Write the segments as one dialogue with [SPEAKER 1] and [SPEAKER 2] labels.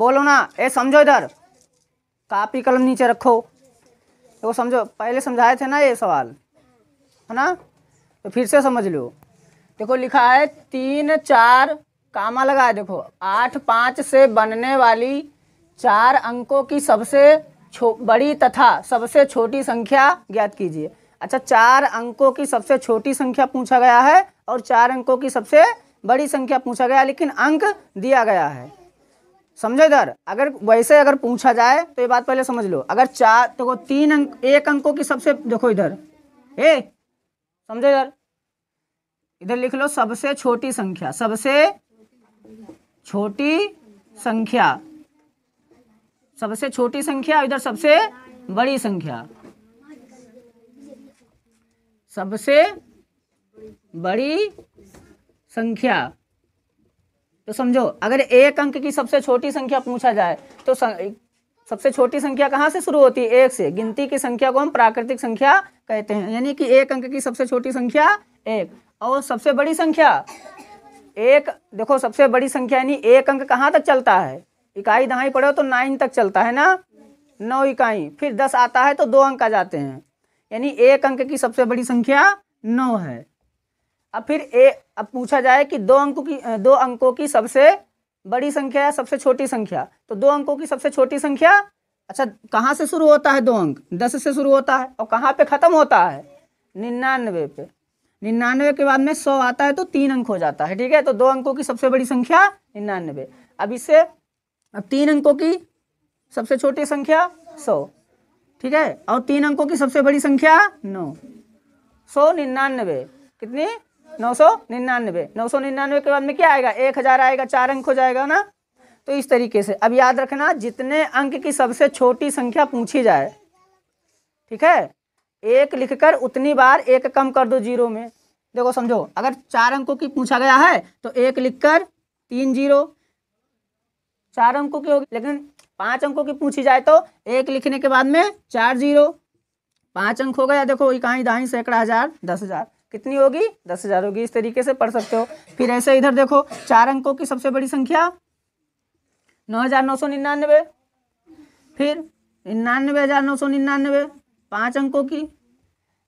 [SPEAKER 1] बोलो ना ए समझो इधर कापी कलम नीचे रखो वो समझो पहले समझाए थे ना ये सवाल है ना तो फिर से समझ लो देखो लिखा है तीन चार कामा लगा है देखो आठ पाँच से बनने वाली चार अंकों की सबसे छो बड़ी तथा सबसे छोटी संख्या ज्ञात कीजिए अच्छा चार अंकों की सबसे छोटी संख्या पूछा गया है और चार अंकों की सबसे बड़ी संख्या पूछा गया लेकिन अंक दिया गया है समझो इधर अगर वैसे अगर पूछा जाए तो ये बात पहले समझ लो अगर चार तो तो तीन अंक एक अंकों की सबसे देखो इधर ए समझो इधर इधर लिख लो सबसे छोटी संख्या सबसे छोटी संख्या सबसे छोटी संख्या इधर सबसे बड़ी संख्या सबसे बड़ी संख्या तो समझो अगर एक अंक की सबसे छोटी संख्या पूछा जाए तो सबसे छोटी संख्या कहाँ से शुरू होती है एक से गिनती की संख्या को हम प्राकृतिक संख्या कहते हैं यानी कि एक अंक की सबसे छोटी संख्या एक और सबसे बड़ी संख्या एक देखो सबसे बड़ी संख्या यानी एक अंक कहाँ तक चलता है इकाई दहाई पढ़ो तो नाइन तक चलता है ना नौ इकाई फिर दस आता है तो दो अंक आ जाते हैं यानी एक अंक की सबसे बड़ी संख्या नौ है अब फिर ए अब पूछा जाए कि दो अंकों की दो अंकों की सबसे बड़ी संख्या या सबसे छोटी संख्या तो दो अंकों की सबसे छोटी संख्या अच्छा कहाँ से शुरू होता है दो अंक दस से शुरू होता है और कहाँ पे ख़त्म होता है निन्यानवे पे निन्यानवे के बाद में सौ आता है तो तीन अंक हो जाता है ठीक है तो दो अंकों की सबसे बड़ी संख्या निन्यानवे अब इससे अब तीन अंकों की सबसे छोटी संख्या सौ ठीक है और तीन अंकों की सबसे बड़ी संख्या नौ सौ निन्यानवे कितनी नौ सौ निन्यानवे नौ सौ निन्यानवे के बाद में क्या आएगा एक हज़ार आएगा चार अंक हो जाएगा ना तो इस तरीके से अब याद रखना जितने अंक की सबसे छोटी संख्या पूछी जाए ठीक है एक लिखकर उतनी बार एक कम कर दो जीरो में देखो समझो अगर चार अंकों की पूछा गया है तो एक लिखकर तीन जीरो चार अंकों की होगी लेकिन पांच अंकों की पूछी जाए तो एक लिखने के बाद में चार जीरो पांच अंक हो गया देखो इकाई दाई सैकड़ा हज़ार दस हज़ार कितनी होगी दस हजार होगी इस तरीके से पढ़ सकते हो फिर ऐसे इधर देखो चार अंकों की सबसे बड़ी संख्या नौ हजार नौ सौ निन्यानवे फिर निन्यानवे हजार नौ सौ निन्यानवे पाँच अंकों की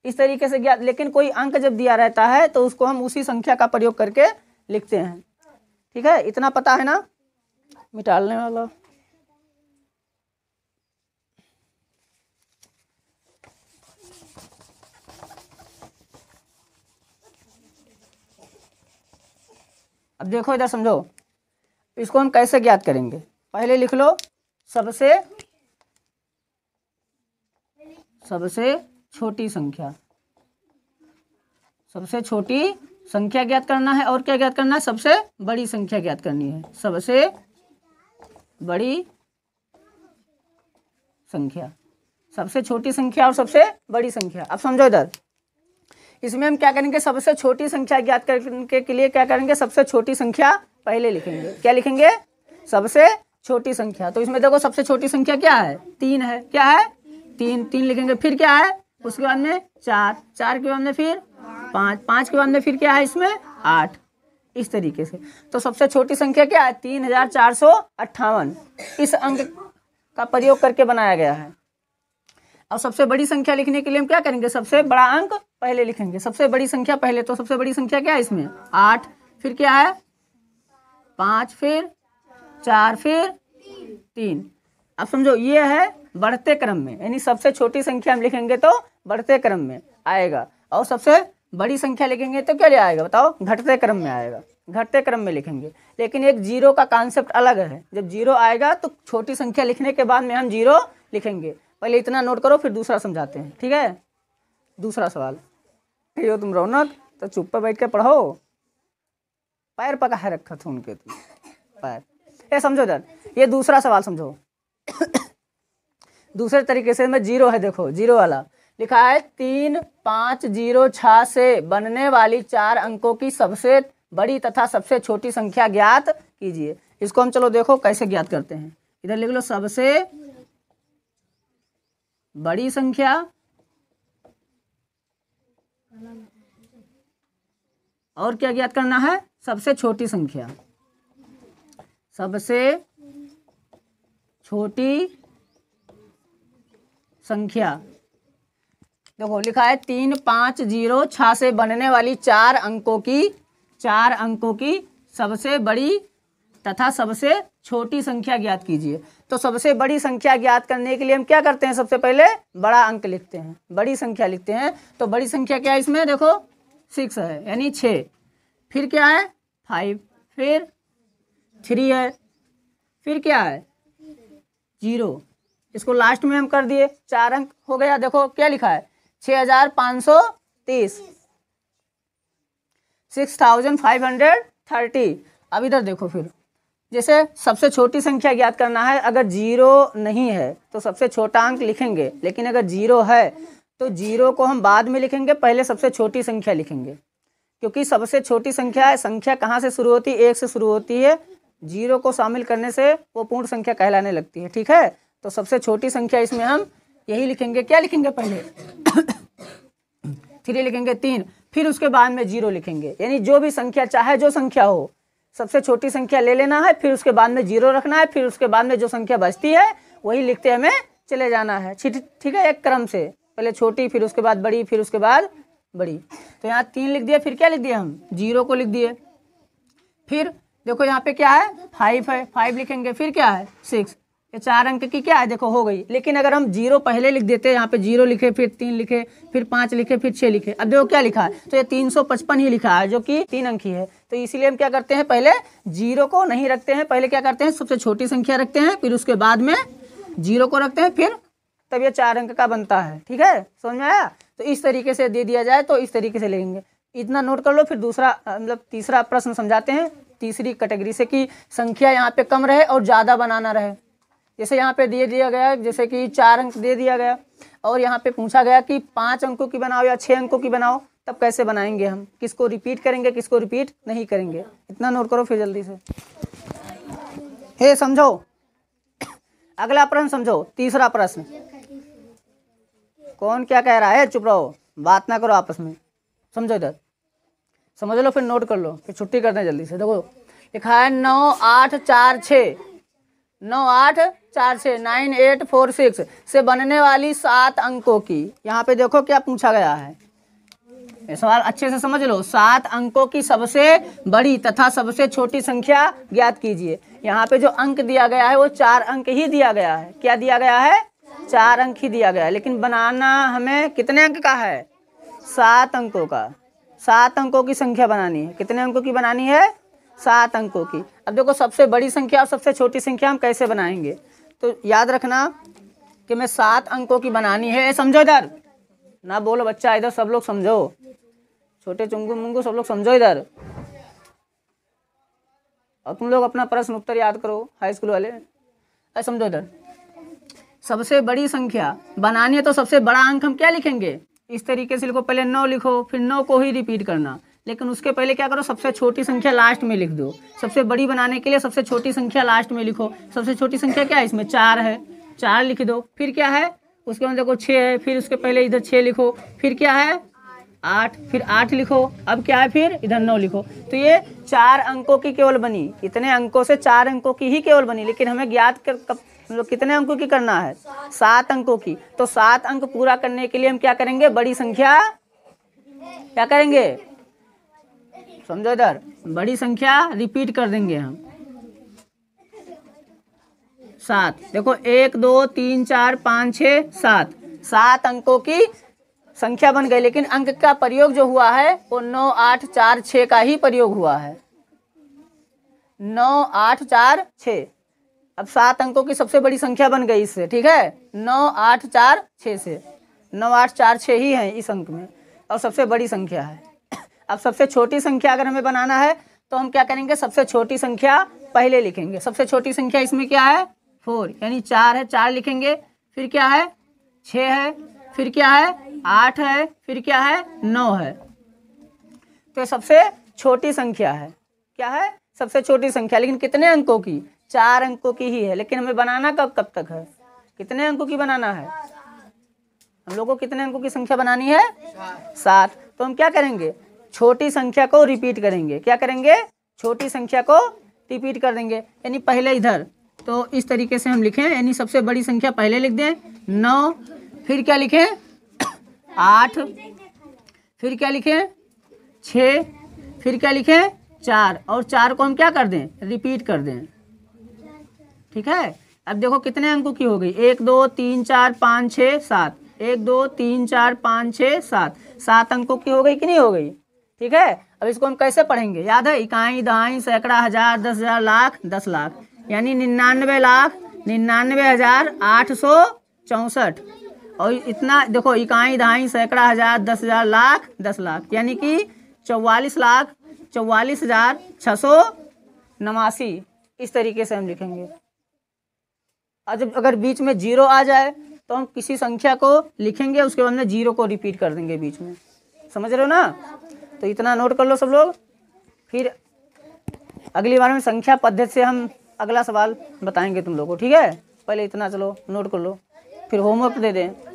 [SPEAKER 1] इस तरीके से ज्ञात लेकिन कोई अंक जब दिया रहता है तो उसको हम उसी संख्या का प्रयोग करके लिखते हैं ठीक है इतना पता है ना मिटालने वाला अब देखो इधर समझो इसको हम कैसे ज्ञात करेंगे पहले लिख लो सबसे सबसे छोटी संख्या सबसे छोटी संख्या ज्ञात करना है और क्या ज्ञात करना है सबसे बड़ी संख्या ज्ञात करनी है सबसे बड़ी संख्या सबसे छोटी संख्या और सबसे बड़ी संख्या अब समझो इधर इसमें हम क्या करेंगे सबसे छोटी संख्या ज्ञात करने के लिए क्या करेंगे सबसे छोटी संख्या पहले लिखेंगे क्या लिखेंगे सबसे छोटी संख्या तो इसमें देखो सबसे छोटी संख्या क्या है तीन है क्या है तीन तीन लिखेंगे फिर क्या है उसके बाद में चार चार के बाद में फिर पाँच पाँच के बाद में फिर क्या है इसमें आठ इस तरीके से तो सबसे छोटी संख्या क्या है तीन हजार चार सौ अट्ठावन इस अंक का प्रयोग करके बनाया गया है और सबसे बड़ी संख्या लिखने के लिए हम क्या करेंगे सबसे बड़ा अंक पहले लिखेंगे सबसे बड़ी संख्या पहले तो सबसे बड़ी संख्या क्या है इसमें आठ फिर क्या है पाँच फिर चार फिर तीन अब समझो ये है बढ़ते क्रम में यानी सबसे छोटी संख्या हम लिखेंगे तो बढ़ते क्रम में आएगा और सबसे बड़ी संख्या लिखेंगे तो क्या आएगा बताओ घटते क्रम में आएगा घटते क्रम में लिखेंगे लेकिन एक जीरो का कॉन्सेप्ट अलग है जब जीरो आएगा तो छोटी संख्या लिखने के बाद में हम जीरो लिखेंगे पहले इतना नोट करो फिर दूसरा समझाते हैं ठीक है दूसरा सवाल ठीक हो तुम रौनक तो चुप पर बैठ के पढ़ो पैर पका रखा था उनके तुम तो। पैर ये समझो इधर ये दूसरा सवाल समझो दूसरे तरीके से मैं जीरो है देखो जीरो वाला लिखा है तीन पाँच जीरो छः से बनने वाली चार अंकों की सबसे बड़ी तथा सबसे छोटी संख्या ज्ञात कीजिए इसको हम चलो देखो कैसे ज्ञात करते हैं इधर लिख लो सबसे बड़ी संख्या और क्या ज्ञात करना है सबसे छोटी संख्या सबसे छोटी संख्या देखो लिखा है तीन पाँच जीरो छ से बनने वाली चार अंकों की चार अंकों की सबसे बड़ी तथा सबसे छोटी संख्या ज्ञात कीजिए तो सबसे बड़ी संख्या ज्ञात करने के लिए हम क्या करते हैं सबसे पहले बड़ा अंक लिखते हैं बड़ी संख्या लिखते हैं तो बड़ी संख्या क्या है इसमें देखो सिक्स है यानी छ फिर क्या है फाइव फिर थ्री है फिर क्या है जीरो इसको लास्ट में हम कर दिए चार अंक हो गया देखो क्या लिखा है छ हजार पाँच सौ तीस six thousand five hundred thirty अब इधर देखो फिर जैसे सबसे छोटी संख्या ज्ञात करना है अगर जीरो नहीं है तो सबसे छोटा अंक लिखेंगे लेकिन अगर जीरो है तो जीरो को हम बाद में लिखेंगे पहले सबसे छोटी संख्या लिखेंगे क्योंकि सबसे छोटी संख्या है संख्या कहाँ से शुरू होती है एक से शुरू होती है जीरो को शामिल करने से वो पूर्ण संख्या कहलाने लगती है ठीक है तो सबसे छोटी संख्या इसमें हम यही लिखेंगे क्या लिखेंगे पहले थ्री लिखेंगे तीन फिर उसके बाद में जीरो लिखेंगे यानी जो भी संख्या चाहे जो संख्या हो सबसे छोटी संख्या ले लेना है फिर उसके बाद में जीरो रखना है फिर उसके बाद में जो संख्या बचती है वही लिखते हमें चले जाना है ठीक है एक क्रम से पहले छोटी फिर उसके बाद बड़ी फिर उसके बाद बड़ी तो यहाँ तीन लिख दिया फिर क्या लिख दिया हम जीरो को लिख दिए फिर देखो यहाँ पे क्या है फाइव है फाइव लिखेंगे फिर क्या है सिक्स ये चार अंक की क्या है देखो हो गई लेकिन अगर हम जीरो पहले लिख देते यहाँ पे जीरो लिखे फिर तीन लिखे फिर पाँच लिखे फिर छह लिखे अब देखो क्या लिखा है तो ये तीन सौ पचपन ही लिखा है जो कि तीन अंक ही है तो इसीलिए हम क्या करते हैं पहले जीरो को नहीं रखते हैं पहले क्या करते हैं सबसे छोटी संख्या रखते हैं फिर उसके बाद में जीरो को रखते हैं फिर तब ये चार अंक का बनता है ठीक है समझ में आया तो इस तरीके से दे दिया जाए तो इस तरीके से लेंगे इतना नोट कर लो फिर दूसरा मतलब तीसरा प्रश्न समझाते हैं तीसरी कैटेगरी से कि संख्या यहाँ पे कम रहे और ज़्यादा बनाना रहे जैसे यहाँ पे दे दिया गया जैसे कि चार अंक दे दिया गया और यहाँ पे पूछा गया कि पाँच अंकों की बनाओ या छः अंकों की बनाओ तब कैसे बनाएंगे हम किसको रिपीट करेंगे किसको रिपीट नहीं करेंगे इतना नोट करो फिर जल्दी से हे समझो अगला प्रश्न समझो तीसरा प्रश्न कौन क्या कह रहा है चुप रहो बात ना करो आपस में समझो इधर समझ लो फिर नोट कर लो फिर छुट्टी कर दें जल्दी से देखो लिखा है नौ आठ चार छः नौ आठ चार छः नाइन एट फोर सिक्स से बनने वाली सात अंकों की यहाँ पे देखो क्या पूछा गया है ये सवाल अच्छे से समझ लो सात अंकों की सबसे बड़ी तथा सबसे छोटी संख्या ज्ञात कीजिए यहाँ पे जो अंक दिया गया है वो चार अंक ही दिया गया है क्या दिया गया है चार अंक ही दिया गया है लेकिन बनाना हमें कितने अंक का है सात अंकों का सात अंकों की संख्या बनानी है कितने अंकों की बनानी है सात अंकों की अब देखो सबसे बड़ी संख्या और सबसे छोटी संख्या हम कैसे बनाएंगे तो याद रखना कि मैं सात अंकों की बनानी है समझो इधर ना बोलो बच्चा इधर सब लोग समझो छोटे चुंगू मुंगू सब लोग समझो इधर और तुम लोग अपना प्रश्न उत्तर याद करो हाई स्कूल वाले अरे समझो इधर सबसे बड़ी संख्या बनानी है तो सबसे बड़ा अंक हम क्या लिखेंगे इस तरीके से लिखो पहले नौ लिखो फिर नौ को ही रिपीट करना लेकिन उसके पहले क्या करो सबसे छोटी संख्या लास्ट में लिख दो सबसे बड़ी बनाने के लिए सबसे छोटी संख्या लास्ट में लिखो सबसे छोटी संख्या क्या है इसमें चार है चार लिख दो फिर क्या है उसके बाद देखो छः है फिर उसके पहले इधर छः लिखो फिर क्या है आठ फिर आठ लिखो अब क्या है फिर इधर नौ लिखो तो ये चार अंकों की केवल बनी इतने अंकों से चार अंकों की ही केवल बनी लेकिन हमें ज्ञात कर मतलब कितने अंकों की करना है सात अंकों की तो सात अंक पूरा करने के लिए हम क्या करेंगे बड़ी संख्या क्या करेंगे समझो इधर बड़ी संख्या रिपीट कर देंगे हम सात देखो एक दो तीन चार पाँच छ सात सात अंकों की संख्या बन गई लेकिन अंक का प्रयोग जो हुआ है वो नौ आठ चार छ का ही प्रयोग हुआ है नौ आठ चार छ अब सात अंकों की सबसे बड़ी संख्या बन गई इससे ठीक है नौ आठ चार छः से नौ आठ चार छ ही है इस अंक में और सबसे बड़ी संख्या है अब सबसे छोटी संख्या अगर हमें बनाना है तो हम क्या करेंगे सबसे छोटी संख्या पहले लिखेंगे सबसे छोटी संख्या इसमें क्या है फोर यानी चार है चार लिखेंगे फिर क्या है छ है फिर क्या है आठ है फिर क्या है नौ है तो सबसे छोटी संख्या है क्या है सबसे छोटी संख्या लेकिन कितने अंकों की चार अंकों की ही है लेकिन हमें बनाना कब कब तक है कितने अंकों की बनाना है हम लोगों को कितने अंकों की संख्या बनानी है सात तो हम क्या करेंगे छोटी संख्या को रिपीट करेंगे क्या करेंगे छोटी संख्या को रिपीट कर देंगे यानी पहले इधर तो इस तरीके से हम लिखें यानी सबसे बड़ी संख्या पहले लिख दें नौ फिर क्या लिखें आठ फिर क्या लिखें छ फिर क्या लिखें चार और चार को हम क्या कर दें रिपीट कर दें ठीक है अब देखो कितने अंकों की हो गई एक दो तीन चार पाँच छः सात एक दो तीन चार पाँच छः सात सात अंकों की हो गई कि नहीं हो गई ठीक है अब इसको हम कैसे पढ़ेंगे याद है इकाई दहाई सैकड़ा हजार दस हजार लाख दस लाख यानी निन्यानवे लाख निन्यानवे हजार आठ सौ चौंसठ और इतना देखो इकाई दहाई सैकड़ा हजार दस हजार लाख दस लाख यानी कि चौवालीस लाख चौवालीस हजार छ सौ नवासी इस तरीके से हम लिखेंगे अब अगर बीच में जीरो आ जाए तो हम किसी संख्या को लिखेंगे उसके बाद में जीरो को रिपीट कर देंगे बीच में समझ रहे हो ना तो इतना नोट कर लो सब लोग फिर अगली बार में संख्या पद्धति से हम अगला सवाल बताएंगे तुम लोग को ठीक है पहले इतना चलो नोट कर लो फिर होमवर्क दे दें